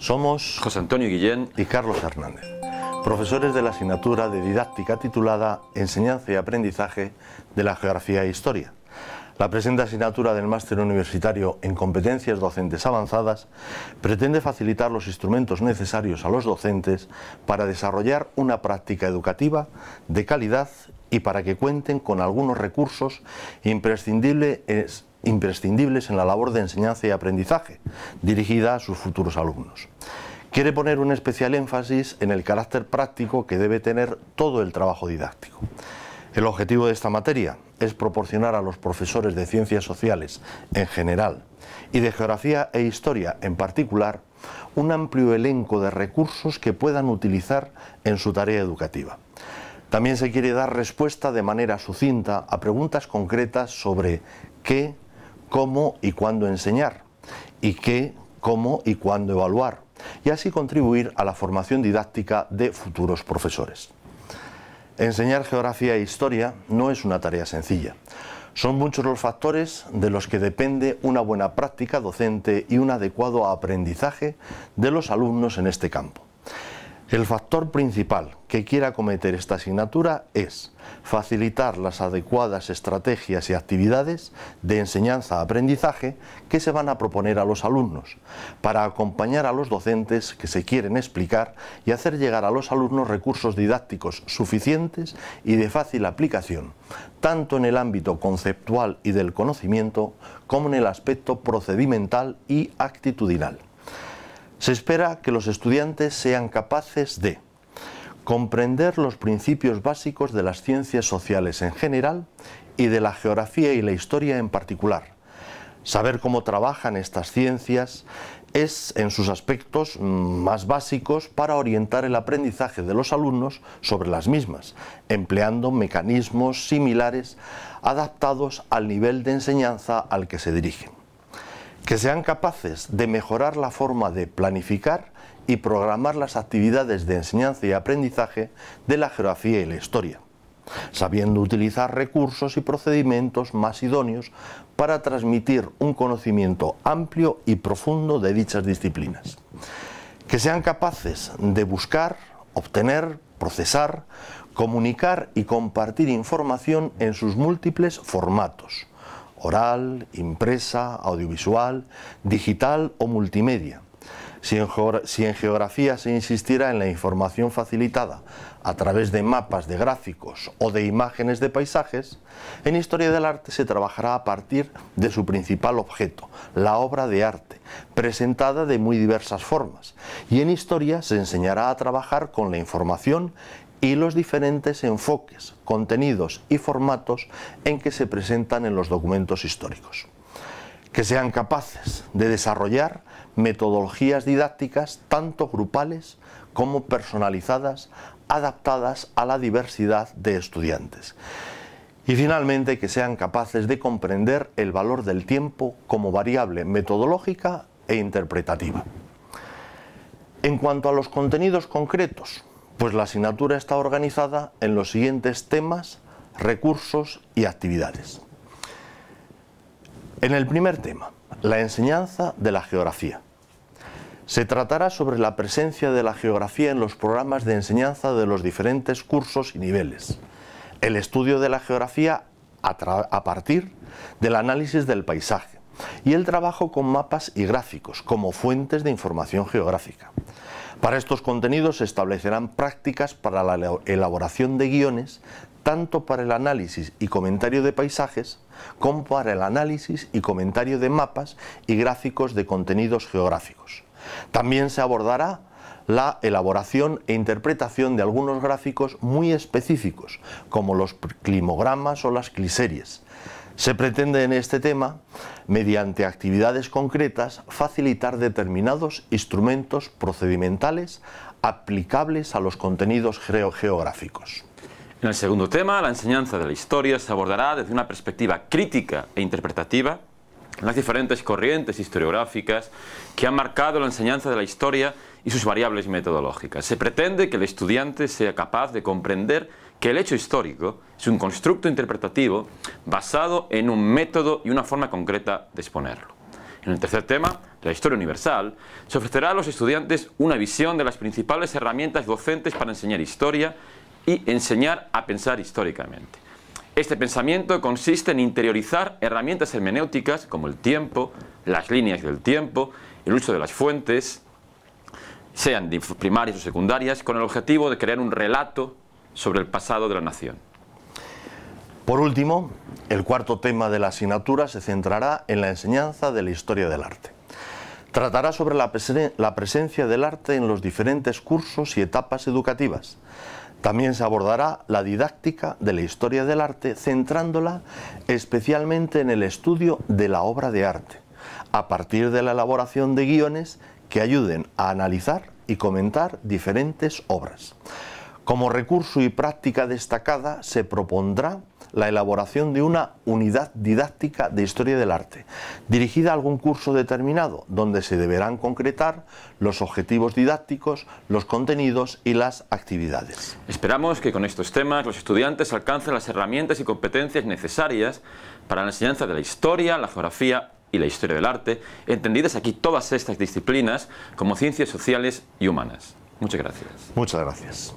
Somos José Antonio Guillén y Carlos Hernández, profesores de la asignatura de didáctica titulada Enseñanza y Aprendizaje de la Geografía e Historia. La presente asignatura del Máster Universitario en Competencias Docentes Avanzadas pretende facilitar los instrumentos necesarios a los docentes para desarrollar una práctica educativa de calidad y para que cuenten con algunos recursos imprescindibles imprescindibles en la labor de enseñanza y aprendizaje dirigida a sus futuros alumnos. Quiere poner un especial énfasis en el carácter práctico que debe tener todo el trabajo didáctico. El objetivo de esta materia es proporcionar a los profesores de ciencias sociales en general y de geografía e historia en particular un amplio elenco de recursos que puedan utilizar en su tarea educativa. También se quiere dar respuesta de manera sucinta a preguntas concretas sobre qué, cómo y cuándo enseñar y qué, cómo y cuándo evaluar, y así contribuir a la formación didáctica de futuros profesores. Enseñar geografía e historia no es una tarea sencilla. Son muchos los factores de los que depende una buena práctica docente y un adecuado aprendizaje de los alumnos en este campo. El factor principal que quiera acometer esta asignatura es facilitar las adecuadas estrategias y actividades de enseñanza-aprendizaje que se van a proponer a los alumnos, para acompañar a los docentes que se quieren explicar y hacer llegar a los alumnos recursos didácticos suficientes y de fácil aplicación, tanto en el ámbito conceptual y del conocimiento como en el aspecto procedimental y actitudinal. Se espera que los estudiantes sean capaces de comprender los principios básicos de las ciencias sociales en general y de la geografía y la historia en particular. Saber cómo trabajan estas ciencias es en sus aspectos mm, más básicos para orientar el aprendizaje de los alumnos sobre las mismas, empleando mecanismos similares adaptados al nivel de enseñanza al que se dirigen que sean capaces de mejorar la forma de planificar y programar las actividades de enseñanza y aprendizaje de la geografía y la historia, sabiendo utilizar recursos y procedimientos más idóneos para transmitir un conocimiento amplio y profundo de dichas disciplinas, que sean capaces de buscar, obtener, procesar, comunicar y compartir información en sus múltiples formatos oral, impresa, audiovisual, digital o multimedia. Si en, geografía se insistirá en la información facilitada a través de mapas de gráficos o de imágenes de paisajes, en historia del arte se trabajará a partir de su principal objeto, la obra de arte, presentada de muy diversas formas, y en historia se enseñará a trabajar con la información y los diferentes enfoques, contenidos y formatos en que se presentan en los documentos históricos. Que sean capaces de desarrollar metodologías didácticas tanto grupales como personalizadas, adaptadas a la diversidad de estudiantes. Y finalmente que sean capaces de comprender el valor del tiempo como variable metodológica e interpretativa. En cuanto a los contenidos concretos, pues la asignatura está organizada en los siguientes temas, recursos y actividades. En el primer tema, la enseñanza de la geografía. Se tratará sobre la presencia de la geografía en los programas de enseñanza de los diferentes cursos y niveles. El estudio de la geografía a, partir del análisis del paisaje y el trabajo con mapas y gráficos como fuentes de información geográfica. Para estos contenidos se establecerán prácticas para la elaboración de guiones, tanto para el análisis y comentario de paisajes, como para el análisis y comentario de mapas y gráficos de contenidos geográficos. También se abordará la elaboración e interpretación de algunos gráficos muy específicos, como los climogramas o las cliseries. Se pretende en este tema, mediante actividades concretas, facilitar determinados instrumentos procedimentales aplicables a los contenidos geográficos. En el segundo tema, la enseñanza de la historia se abordará desde una perspectiva crítica e interpretativa las diferentes corrientes historiográficas que han marcado la enseñanza de la historia y sus variables metodológicas. Se pretende que el estudiante sea capaz de comprender que el hecho histórico es un constructo interpretativo basado en un método y una forma concreta de exponerlo. En el tercer tema, la historia universal, se ofrecerá a los estudiantes una visión de las principales herramientas docentes para enseñar historia y enseñar a pensar históricamente. Este pensamiento consiste en interiorizar herramientas hermenéuticas como el tiempo, las líneas del tiempo, el uso de las fuentes, sean primarias o secundarias, con el objetivo de crear un relato sobre el pasado de la nación. Por último, el cuarto tema de la asignatura se centrará en la enseñanza de la historia del arte. Tratará sobre la, presencia del arte en los diferentes cursos y etapas educativas. También se abordará la didáctica de la historia del arte, centrándola especialmente en el estudio de la obra de arte, a partir de la elaboración de guiones que ayuden a analizar y comentar diferentes obras. Como recurso y práctica destacada se propondrá la elaboración de una unidad didáctica de historia del arte, dirigida a algún curso determinado, donde se deberán concretar los objetivos didácticos, los contenidos y las actividades. Esperamos que con estos temas los estudiantes alcancen las herramientas y competencias necesarias para la enseñanza de la historia, la geografía y la historia del arte, entendidas aquí todas estas disciplinas como ciencias sociales y humanas. Muchas gracias. Muchas gracias.